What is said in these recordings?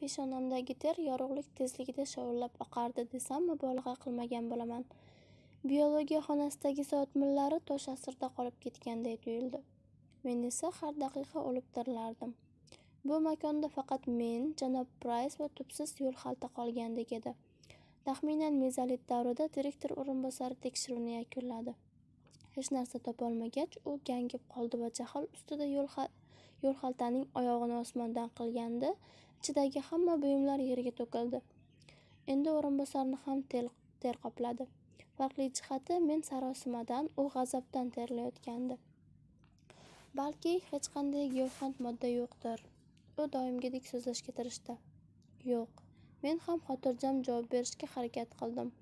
peshonamdagi ter yorug'lik tezligida shovullab oqardi desam mubolag'a qilmagan bo'laman biologiya xonasidagi soat millari tosh asrda qolib ketganday tuyuldi men esa har daqiqa o'lib tirilardim bu makonda faqat men janob prays va tubsiz xalta qolgandek edi taxminan mezolit davrida direktor o'rinbosari tekshiruvni yakunladi hech narsa topolmagach u gangib qoldi va jahl ustida yo'l xaltaning oyog'ini osmondan qilgandi ichidagi hamma buyumlar yerga to'kildi endi o'rinbosarni ham ter qopladi farqli jihati men sarosimadan u g'azabdan terlayotgandi balki hech qanday giyohvand modda yo'qdir u doimgidek so'zlashga tirishdi yo'q men ham xotirjam javob berishga harakat qildim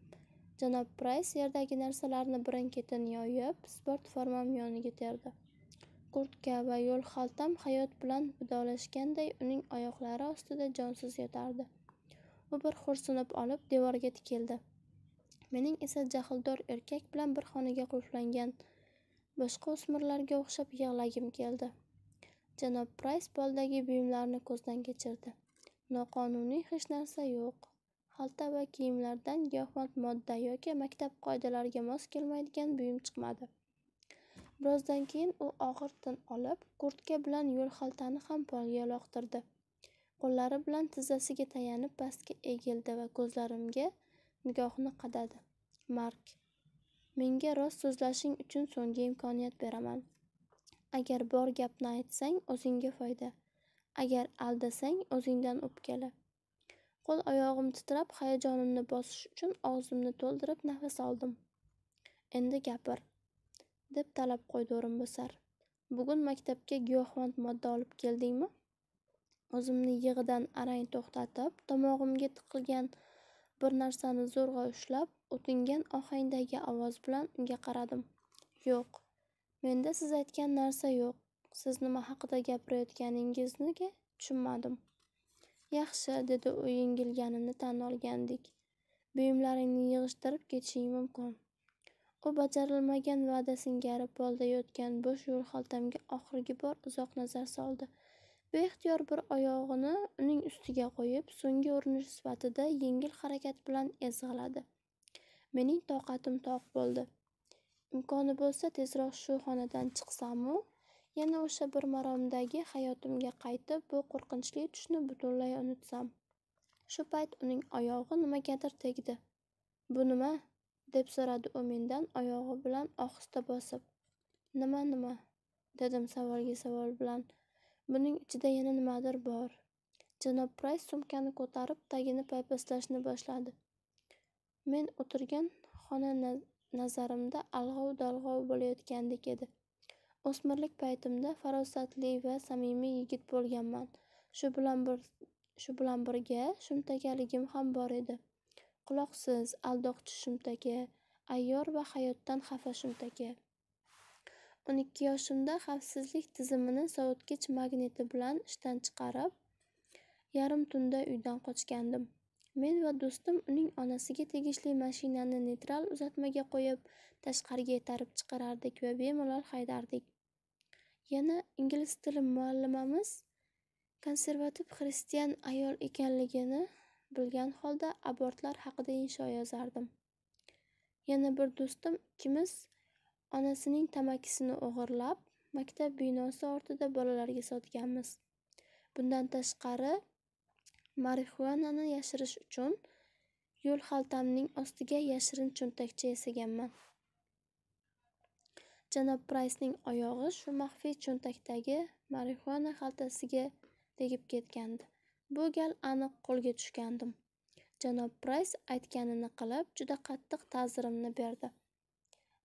janob prays yerdagi narsalarni birin ketin yoyib sport formam yoniga terdi kurtka va yo'l xaltam hayot bilan vidolashganday uning oyoqlari ostida jonsiz yotardi u bir xo'rsinib olib devorga tikildi mening esa jahldor erkak bilan bir xonaga qulflangan boshqa o'smirlarga o'xshab yig'lagim keldi janob prays poldagi buyumlarni ko'zdan kechirdi noqonuniy hech narsa yo'q xalta va kiyimlardan giyohvand modda yoki maktab qoidalariga mos kelmaydigan buyum chiqmadi birozdan keyin u og'ir tin olib kurtka bilan yo'l xaltani ham polga uloqtirdi qo'llari bilan tizzasiga tayanib pastga egildi va ko'zlarimga nigohini qadadi mark menga rost so'zlashing uchun so'nggi imkoniyat beraman agar bor gapni aytsang o'zingga foyda agar aldasang o'zingdan o'pkala qo'l oyog'im titrab hayajonimni bosish uchun og'zimni to'ldirib nafas oldim endi gapir deb talab qo'ydi o'rinbosar bugun maktabga giyohvand modda olib keldingmi o'zimni yig'idan arang to'xtatib tomog'imga tiqilgan bir narsani zo'rg'a ushlab o'tingan ohangdagi ovoz bilan unga qaradim yo'q menda siz aytgan narsa yo'q siz nima haqida gapirayotganingizni tushunmadim yaxshi dedi u yengilganini tan olgandek buyumlaringni yig'ishtirib ketishing mumkin u bajarilmagan va'da singari polda yotgan bo'sh xaltamga oxirgi bor uzoq nazar soldi beixtiyor bir oyog'ini uning ustiga qo'yib so'nggi urinish sifatida yengil harakat bilan ezg'iladi mening toqatim toq bo'ldi imkoni bo'lsa tezroq shu xonadan chiqsamu yana o'sha bir maromdagi hayotimga qaytib bu qo'rqinchli tushni butunlay unutsam shu payt uning oyog'i nimagadir tegdi bu nima deb so'radi u mendan oyog'i bilan ohista bosib nima nima dedim savolga savol bilan buning ichida yana nimadir bor janob prays sumkani ko'tarib tagini paypaslashni boshladi men o'tirgan xona nazarimda alg'ov dalg'ov bo'layotgandek edi o'smirlik paytimda farosatli va samimiy yigit bo'lganman shu bilan shu bilan birga shumtakaligim ham bor edi quloqsiz aldoqchi shumtaka ayyor va hayotdan xafa shumtaka o'n ikki yoshimda xavfsizlik tizimini sovutgich magneti bilan ishdan chiqarib yarim tunda uydan qochgandim men va do'stim uning onasiga tegishli mashinani neytral uzatmaga qo'yib tashqariga itarib chiqarardik va bemalol haydardik yana ingliz tili muallimamiz konservativ xristian ayol ekanligini bilgan holda abortlar haqida insho yozardim yana bir do'stim ikkimiz onasining tamakisini o'g'irlab maktab binosi ortida bolalarga sotganmiz bundan tashqari marixuanani yashirish uchun yo'l xaltamning ostiga yashirin cho'ntakcha yasaganman janob praysning oyog'i shu maxfiy cho'ntakdagi marixuana xaltasiga tegib ketgandi bu gal aniq qo'lga tushgandim janob prays aytganini qilib juda qattiq ta'zirimni berdi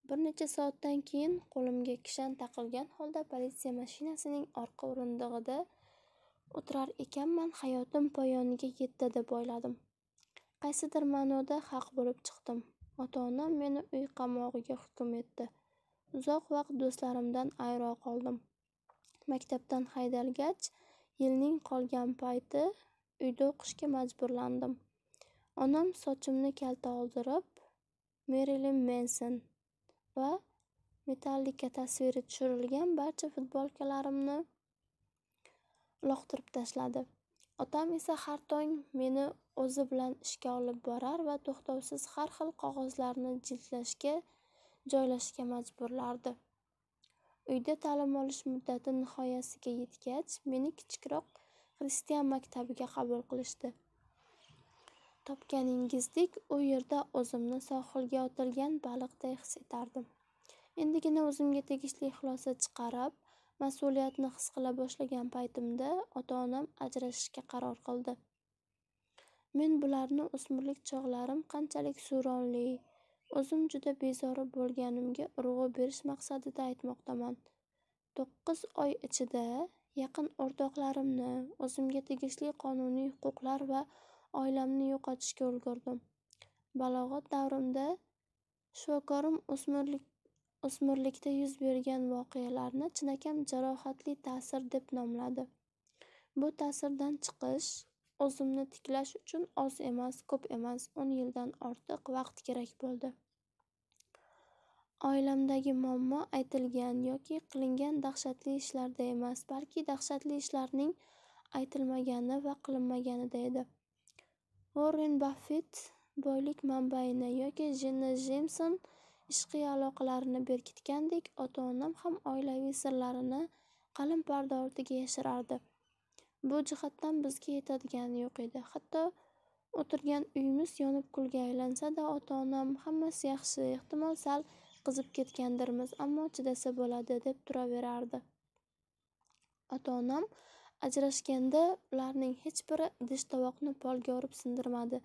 bir necha soatdan keyin qo'limga kishan taqilgan holda politsiya mashinasining orqa o'rindig'ida o'tirar ekanman hayotim poyoniga yetdi deb o'yladim qaysidir ma'noda haq bo'lib chiqdim ota onam meni uy qamog'iga hukm etdi uzoq vaqt do'stlarimdan ayro qoldim maktabdan haydalgach yilning qolgan payti uyda o'qishga majburlandim onam sochimni kalta oldirib merilin menson va metallika tasviri tushirilgan barcha futbolkalarimni uloqtirib tashladi otam esa har tong meni o'zi bilan ishga olib borar va to'xtovsiz har xil qog'ozlarni jildlashga joylashga majburlardi Uyda ta'lim olish muddati nihoyasiga yetgach, meni kichikroq xristian maktabiga qabul qilishdi. Topganingizdek, u yerda o'zimni sohilga otilgan baliqday his etardim. Endigina o'zimga tegishli xulosa chiqarib, mas'uliyatni his qila boshlagan paytimda ota-onam ajrashishga qaror qildi. Men bularni o'smirlik chog'larim qanchalik suronli o'zim juda bezori bo'lganimga urg'u berish maqsadida aytmoqdaman to'qqiz oy ichida yaqin o'rtoqlarimni o'zimga tegishli qonuniy huquqlar va oilamni yo'qotishga ulgurdim balog'at davrimda shifokorim o'smirlikda yuz bergan voqealarni chinakam jarohatli ta'sir deb nomladi bu ta'sirdan chiqish O'zimni tiklash uchun oz emas, ko'p emas, 10 yildan ortiq vaqt kerak bo'ldi. Oilamdagi muammo aytilgan yoki qilingan dahshatli ishlarda emas, balki dahshatli ishlarning aytilmagani va qilinmaganida edi. warren Baffet boylik manbaini yoki Jenna Jemson ishqiy aloqalarini berkitgandek, ota-onam ham oilaviy sirlarini qalin parda ortiga yashirardi. bu jihatdan bizga yetadigani yo'q edi hatto o'tirgan uyimiz yonib kulga aylansa da ota onam hammasi yaxshi ehtimol sal qizib ketgandirmiz ammo chidasa bo'ladi deb turaverardi ota onam ajrashganda ularning hech biri idish tovoqni polga urib sindirmadi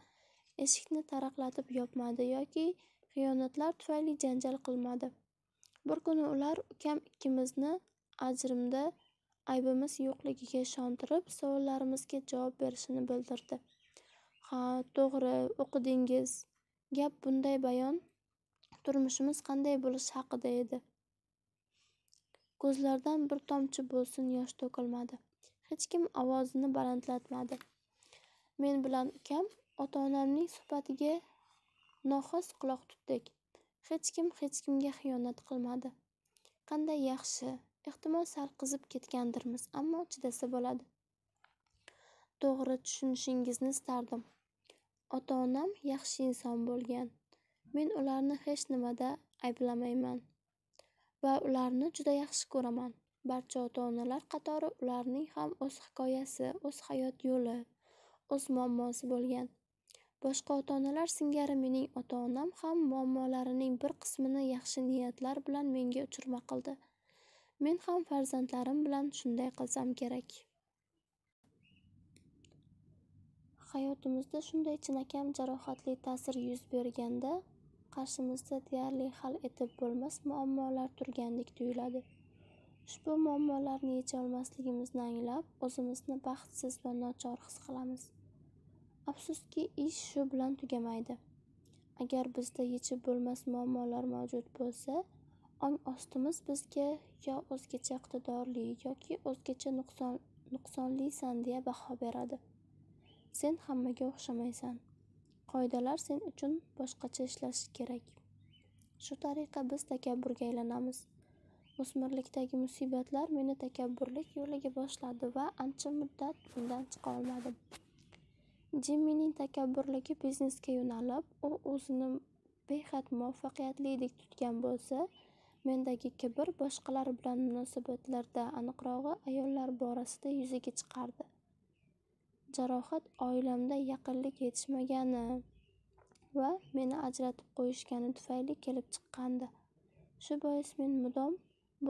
eshikni taraqlatib yopmadi yoki xiyonatlar tufayli janjal qilmadi bir kuni ular ukam ikkimizni ajrimda aybimiz yo'qligiga ishontirib savollarimizga javob berishini bildirdi ha to'g'ri o'qidingiz gap bunday bayon turmushimiz qanday bo'lishi haqida edi ko'zlardan bir tomchi bo'lsin yosh to'kilmadi hech kim ovozini balandlatmadi men bilan ukam ota onamning suhbatiga noxos quloq tutdik hech kim hech kimga xiyonat qilmadi qanday yaxshi ehtimol sal qizib ketgandirmiz ammo chidasa bo'ladi to'g'ri tushunishingizni istardim ota onam yaxshi inson bo'lgan men ularni hech nimada ayblamayman va ularni juda yaxshi ko'raman barcha ota onalar qatori ularning ham o'z hikoyasi o'z hayot yo'li o'z muammosi bo'lgan boshqa ota onalar singari mening ota onam ham muammolarining bir qismini yaxshi niyatlar bilan menga uchirma qildi men ham farzandlarim bilan shunday qilsam kerak hayotimizda shunday chinakam jarohatli ta'sir yuz berganda qarshimizda deyarli hal etib bo'lmas muammolar turgandek tuyuladi ushbu muammolarni yecholmasligimizni anglab o'zimizni baxtsiz va nochor his qilamiz afsuski ish shu bilan tugamaydi agar bizda yechib bo'lmas muammolar mavjud bo'lsa ong ostimiz bizga yo o'zgacha iqtidorli yoki o'zgacha nuqsonlisan deya baho beradi sen hammaga o'xshamaysan qoidalar sen uchun boshqacha ishlashi kerak shu tariqa biz takabburga aylanamiz o'smirlikdagi musibatlar meni takabburlik yo'liga boshladi va ancha muddat bundan chiqa olmadim jimmining takabburligi biznesga yo'nalib u o'zini behad muvaffaqiyatlidek tutgan bo'lsa mendagi kibr boshqalar bilan munosabatlarda aniqrog'i ayollar borasida yuzaga chiqardi jarohat oilamda yaqinlik yetishmagani va meni ajratib qo'yishgani tufayli kelib chiqqandi shu bois men mudom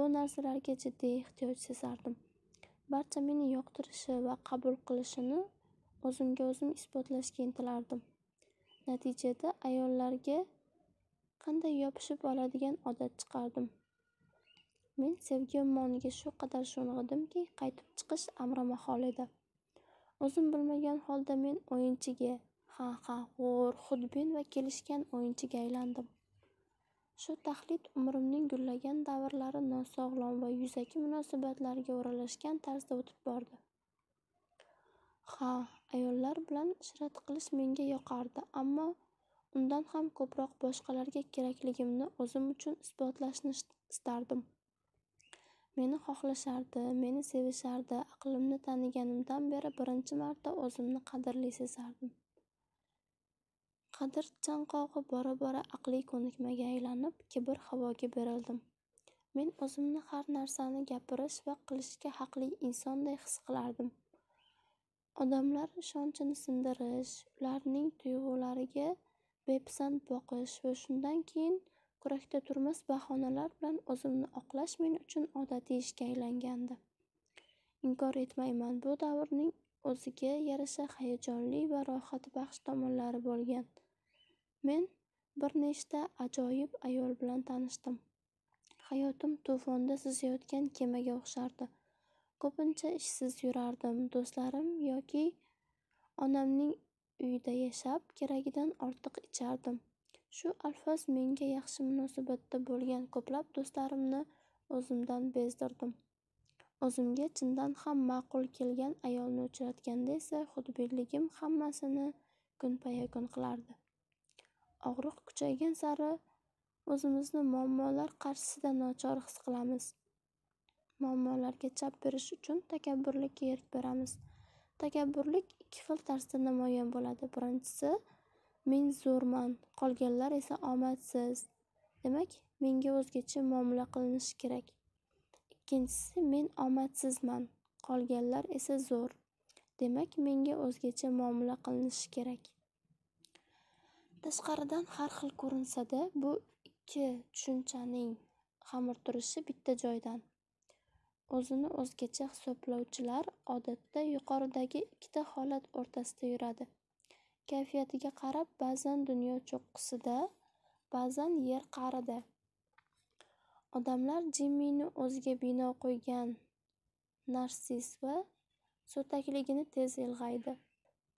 bu narsalarga jiddiy ehtiyoj sezardim barcha meni yoqtirishi va qabul qilishini o'zimga o'zim isbotlashga intilardim natijada ayollarga qanday yopishib oladigan odat chiqardim men sevgi ummoniga shu qadar sho'ng'idimki qaytib chiqish amri mahol edi o'zim bilmagan holda men o'yinchiga ha ha g'o'r xudbin va kelishgan o'yinchiga aylandim shu taxlit umrimning gullagan davrlari nosog'lom va yuzaki munosabatlarga o'ralashgan tarzda o'tib bordi ha ayollar bilan ishrat qilish menga yoqardi ammo undan ham ko'proq boshqalarga kerakligimni o'zim uchun isbotlashni istardim meni xohlashardi meni sevishardi aqlimni taniganimdan beri birinchi marta o'zimni qadrli sezardim qadr chanqog'i bora bora aqliy ko'nikmaga aylanib kibr havoga berildim men o'zimni har narsani gapirish va qilishga haqli insonday his qilardim odamlar ishonchini sindirish ularning tuyg'ulariga bepisand boqish va shundan keyin kurakda turmas bahonalar bilan o'zimni oqlash men uchun odatiy ishga aylangandi inkor etmayman bu davrning o'ziga yarasha hayajonli va rohatbaxsh tomonlari bo'lgan men bir nechta ajoyib ayol bilan tanishdim hayotim to'fonda suzayotgan kemaga o'xshardi ko'pincha ishsiz yurardim do'stlarim yoki onamning uyda yashab keragidan ortiq ichardim shu alfoz menga yaxshi munosabatda bo'lgan ko'plab do'stlarimni o'zimdan bezdirdim o'zimga chindan ham ma'qul kelgan ayolni uchratganda esa xudbinligim hammasini kun qilardi og'riq kuchaygan sari o'zimizni muammolar qarshisida nochor his qilamiz muammolarga chap berish uchun takabburlikka erk beramiz takabburlik ikki xil tarzda namoyon bo'ladi birinchisi men zo'rman qolganlar esa omadsiz demak menga o'zgacha muomala qilinishi kerak ikkinchisi men omadsizman qolganlar esa zo'r demak menga o'zgacha muomala qilinishi kerak tashqaridan har xil ko'rinsa da bu ikki tushunchaning xamirturishi bitta joydan O'zini o'zgacha hisoblovchilar odatda yuqoridagi ikkita holat o'rtasida yuradi. Kayfiyatiga qarab ba'zan dunyo cho'qqisida, ba'zan yer qa'rida. Odamlar Jimmini o'ziga bino qo'ygan narsist va so'takligini tez ilg'aydi,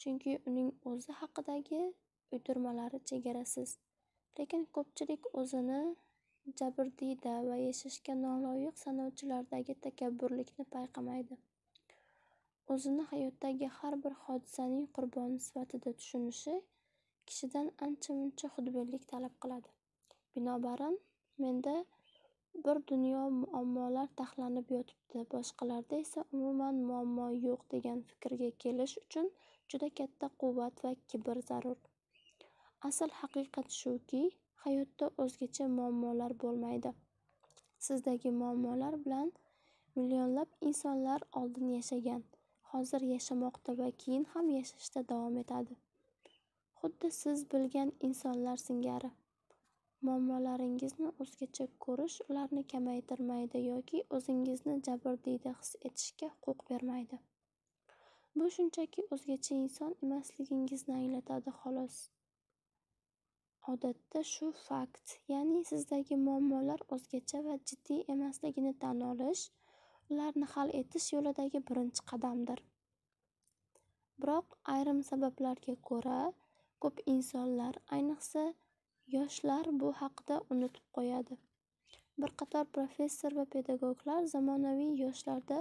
chunki uning o'zi haqidagi uydirmalari chegarasiz. Lekin ko'pchilik o'zini jabrdiyda va yashashga noloyiq sanovchilardagi takabburlikni payqamaydi o'zini hayotdagi har bir hodisaning qurboni sifatida tushunishi kishidan ancha muncha xudbinlik talab qiladi binobarin menda bir dunyo muammolar taxlanib yotibdi boshqalarda esa umuman muammo yo'q degan fikrga kelish uchun juda katta quvvat va kibr zarur asl haqiqat shuki hayotda o'zgacha muammolar bo'lmaydi sizdagi muammolar bilan millionlab insonlar oldin yashagan hozir yashamoqda va keyin ham yashashda davom etadi xuddi siz bilgan insonlar singari muammolaringizni o'zgacha ko'rish ularni kamaytirmaydi yoki o'zingizni jabrdiyda his etishga huquq bermaydi bu shunchaki o'zgacha inson emasligingizni anglatadi xolos odatda shu fakt ya'ni sizdagi muammolar o'zgacha va jiddiy emasligini tan olish ularni hal etish yo'lidagi birinchi qadamdir biroq ayrim sabablarga ko'ra ko'p insonlar ayniqsa yoshlar bu haqda unutib qo'yadi bir qator professor va pedagoglar zamonaviy yoshlarda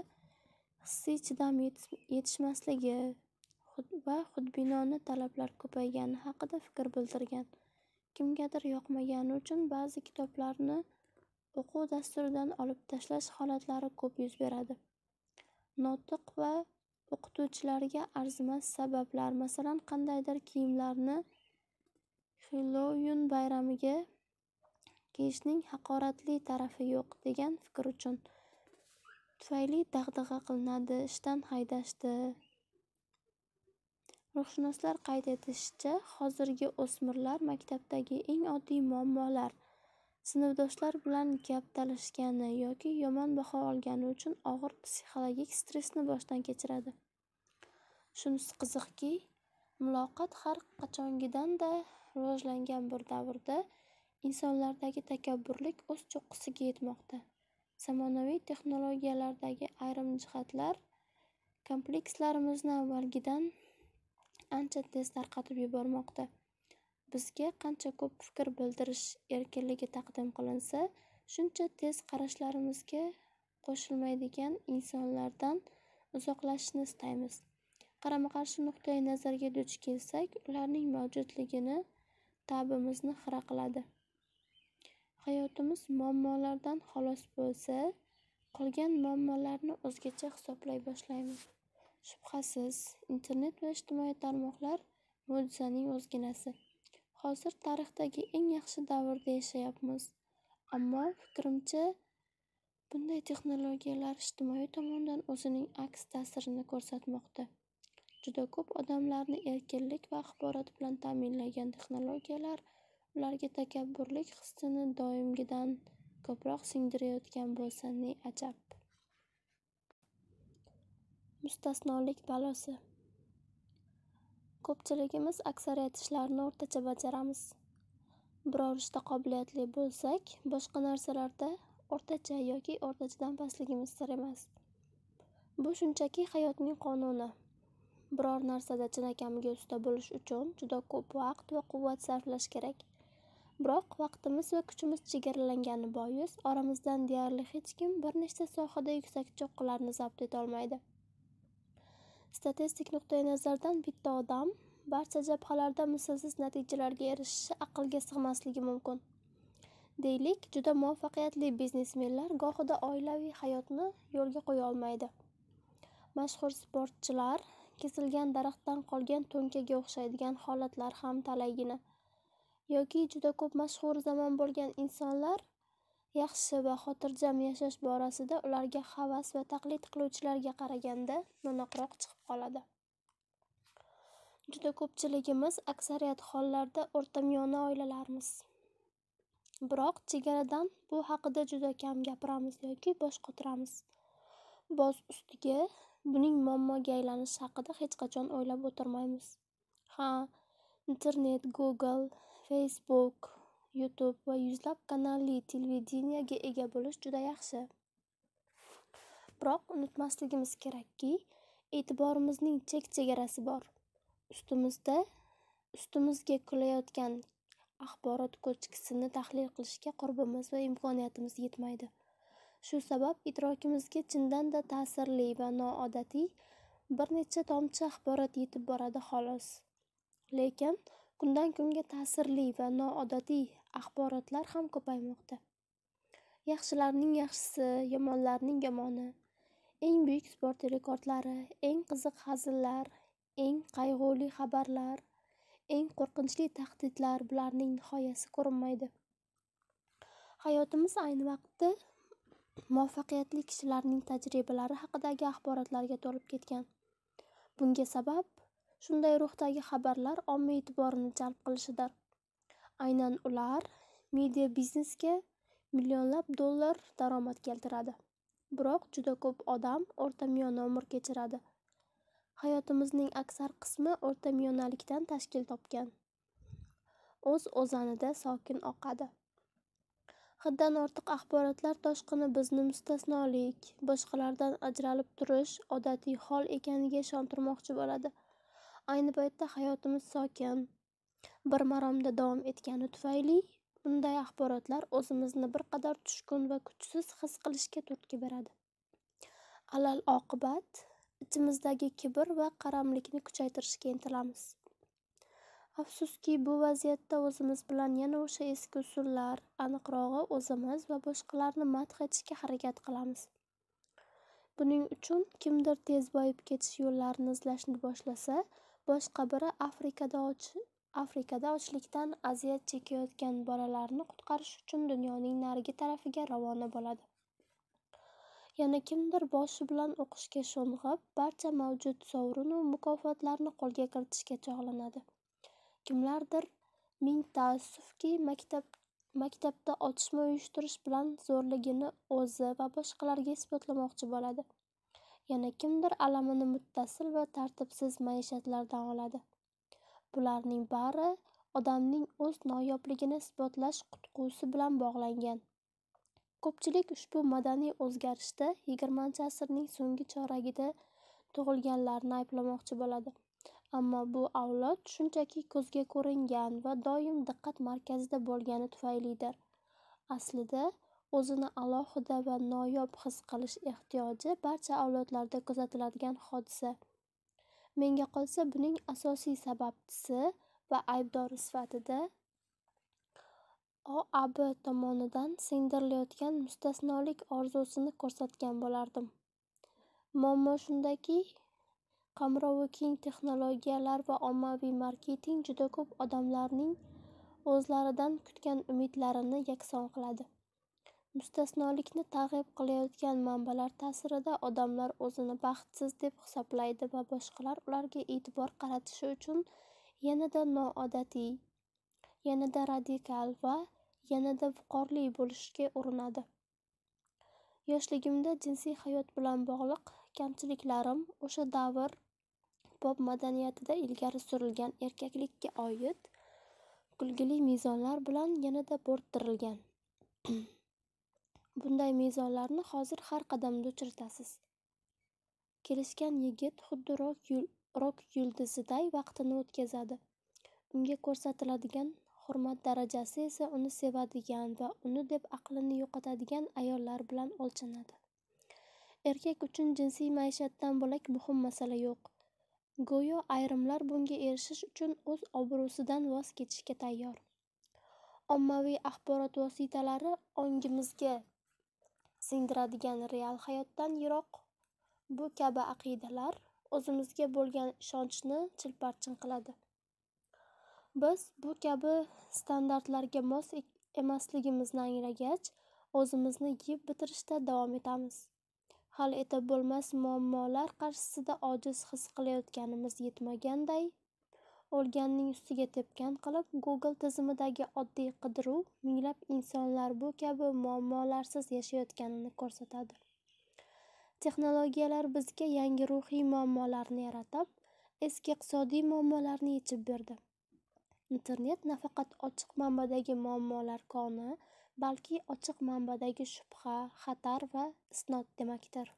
hissiy chidam yetishmasligi va xudbinona talablar ko'paygani haqida fikr bildirgan kimgadir yoqmagani uchun ba'zi kitoblarni o'quv dasturidan olib tashlash holatlari ko'p yuz beradi notiq va o'qituvchilarga arzimas sabablar masalan qandaydir kiyimlarni xellouin bayramiga kiyishning haqoratli tarafi yo'q degan fikr uchun tufayli dag'dag'a qilinadi ishdan haydashdi Ruhshunoslar qayd etishicha, hozirgi o'smirlar maktabdagi eng oddiy muammolar sinfdoshlar bilan gap talashgani yoki yomon baho olgani uchun og'ir psixologik stressni boshdan kechiradi. Shunisi qiziqki, muloqot har qachongidan-da rivojlangan bir davrda insonlardagi takabburlik o'z cho'qqisiga yetmoqda. Zamonaviy texnologiyalardagi ayrim jihatlar komplekslarimizni avvalgidan ancha tez tarqatib yubormoqda bizga qancha ko'p fikr bildirish erkinligi taqdim qilinsa shuncha tez qarashlarimizga qo'shilmaydigan insonlardan uzoqlashishni istaymiz qarama qarshi nuqtai nazarga duch kelsak ularning mavjudligini ta'bimizni xira qiladi hayotimiz muammolardan xalos bo'lsa qolgan muammolarni o'zgacha hisoblay boshlaymiz shubhasiz internet va ijtimoiy tarmoqlar mo'jizaning o'zginasi hozir tarixdagi eng yaxshi davrda yashayapmiz ammo fikrimcha bunday texnologiyalar ijtimoiy tomondan o'zining aks ta'sirini ko'rsatmoqda juda ko'p odamlarni erkinlik va axborot bilan ta'minlagan texnologiyalar ularga takabburlik hissini doimgidan ko'proq singdirayotgan bo'lsa ne ajab mustasnolik balosi ko'pchiligimiz aksariyat ishlarni o'rtacha bajaramiz biror ishda qobiliyatli bo'lsak boshqa narsalarda o'rtacha yoki o'rtachadan pastligimiz sir emas bu shunchaki hayotning qonuni biror narsada chinakamiga usta bo'lish uchun juda ko'p vaqt va quvvat sarflash kerak biroq vaqtimiz va kuchimiz chegaralangani bois oramizdan deyarli hech kim bir nechta sohada yuksak cho'qqilarni zabt etolmaydi statistik nuqtai nazardan bitta odam barcha jabhalarda mislsiz natijalarga erishishi aqlga sig'masligi mumkin deylik juda muvaffaqiyatli biznesmenlar gohida oilaviy hayotni yo'lga qo'ya olmaydi mashhur sportchilar kesilgan daraxtdan qolgan to'nkaga o'xshaydigan holatlar ham talaygina yoki juda ko'p mashhur zamon bo'lgan insonlar yaxshi va xotirjam yashash borasida ularga havas va taqlid qiluvchilarga qaraganda no'noqroq chiqib qoladi juda ko'pchiligimiz aksariyat hollarda o'rtamiyona oilalarmiz biroq chegaradan bu haqida juda kam gapiramiz yoki bosh qotiramiz boz ustiga buning muammoga aylanishi haqida hech qachon o'ylab o'tirmaymiz ha internet google facebook YouTube va yuzlab kanalli televideniyaga ega bo'lish juda yaxshi. Biroq unutmasligimiz kerakki, e'tiborimizning chek-chegarasi bor. Ustimizda ustimizga kulayotgan axborot ko'chkisini tahlil qilishga qurbimiz va imkoniyatimiz yetmaydi. Shu sabab idrokimizga chindan-da ta'sirli va noodatiy bir necha tomchi axborot yetib boradi xolos. Lekin kundan kunga ta'sirli va noodatiy axborotlar ham ko'paymoqda yaxshilarning yaxshisi yomonlarning yomoni eng buyuk sport rekordlari eng qiziq hazillar eng qayg'uli xabarlar eng qo'rqinchli tahdidlar bularning nihoyasi ko'rinmaydi hayotimiz ayni vaqtda muvaffaqiyatli kishilarning tajribalari haqidagi axborotlarga to'lib ketgan bunga sabab shunday ruhdagi xabarlar omma e'tiborini jalb qilishidir Aynan ular media-biznesga millionlab dollar daromad keltiradi. Biroq juda ko'p odam o'rtamiyona umr kechiradi. Hayotimizning aksar qismi o'rtamiyonalikdan tashkil topgan. O'z o'zanida sokin oqadi. Haddan ortiq axborotlar toshqini bizni mustasnolik, boshqalardan ajralib turish odatiy hol ekaniga ishontirmoqchi bo'ladi. Ayni paytda hayotimiz sokin, bir maromda davom etgani tufayli bunday axborotlar o'zimizni bir qadar tushkun va kuchsiz his qilishga turtki beradi alal oqibat ichimizdagi kibr va qaramlikni kuchaytirishga intilamiz afsuski bu vaziyatda o'zimiz bilan yana o'sha eski usullar aniqrog'i o'zimiz va boshqalarni madh etishga harakat qilamiz buning uchun kimdir tez boyib ketish yo'llarini izlashni boshlasa boshqa biri afrikada Afrikada ochlikdan aziyat chekayotgan bolalarni qutqarish uchun dunyoning narigi tarafiga ravona bo'ladi. Yana kimdir boshi bilan o'qishga sho'ng'ib, barcha mavjud sovrinu mukofotlarni qo'lga kiritishga chog'lanadi. Kimlardir ming taassufki, maktab maktabda otishma uyushtirish bilan zo'rligini o'zi va boshqalarga isbotlamoqchi bo'ladi. Yana kimdir alamini muttasil va tartibsiz maishatlardan oladi. bularning bari odamning o'z noyobligini isbotlash qutqusi bilan bog'langan ko'pchilik ushbu madaniy o'zgarishda yigirmanchi asrning so'nggi choragida tug'ilganlarni ayblamoqchi bo'ladi ammo bu avlod shunchaki ko'zga ko'ringan va doim diqqat markazida bo'lgani tufaylidir aslida o'zini alohida va noyob his qilish ehtiyoji barcha avlodlarda kuzatiladigan hodisa menga qolsa buning asosiy sababchisi va aybdori sifatida oab tomonidan singdirilayotgan mustasnolik orzusini ko'rsatgan bo'lardim muammo shundaki qamrovi keng texnologiyalar va ommaviy marketing juda ko'p odamlarning o'zlaridan kutgan umidlarini yakson qiladi mustasnolikni targ'ib qilayotgan manbalar ta'sirida odamlar o'zini baxtsiz deb hisoblaydi va boshqalar ularga e'tibor qaratishi uchun yanada noodatiy yanada radikal va yanada viqorli bo'lishga urinadi yoshligimda jinsiy hayot bilan bog'liq kamchiliklarim o'sha davr pop madaniyatida ilgari surilgan erkaklikka oid kulgili mezonlar bilan yanada bo'rttirilgan bunday mezonlarni hozir har qadamda uchratasiz kelishgan yigit xuddi rok yul rok yulduziday vaqtini o'tkazadi unga ko'rsatiladigan hurmat darajasi esa uni sevadigan va uni deb aqlini yo'qotadigan ayollar bilan o'lchanadi erkak uchun jinsiy maishatdan bo'lak muhim masala yo'q go'yo ayrimlar bunga erishish uchun o'z obro'sidan voz kechishga tayyor ommaviy axborot vositalari ongimizga singdiradigan real hayotdan yiroq bu kabi aqidalar o'zimizga bo'lgan ishonchni chilparchin qiladi biz bu kabi standartlarga mos e-, emasligimizni anglagach o'zimizni yeb bitirishda davom etamiz hal etib bo'lmas muammolar qarshisida ojiz his qilayotganimiz yetmaganday olganning ustiga tepgan qilib google tizimidagi oddiy qidiruv minglab insonlar bu kabi muammolarsiz yashayotganini ko'rsatadi texnologiyalar bizga yangi ruhiy muammolarni yaratib eski iqtisodiy muammolarni yechib berdi internet nafaqat ochiq manbadagi muammolar koni balki ochiq manbadagi shubha xatar va isnod demakdir